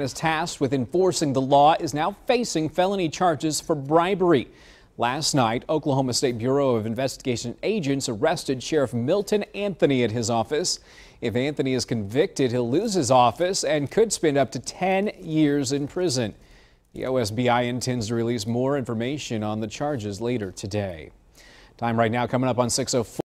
is tasked with enforcing the law is now facing felony charges for bribery. Last night, Oklahoma State Bureau of Investigation agents arrested Sheriff Milton Anthony at his office. If Anthony is convicted, he'll lose his office and could spend up to 10 years in prison. The OSBI intends to release more information on the charges later today. Time right now coming up on 604.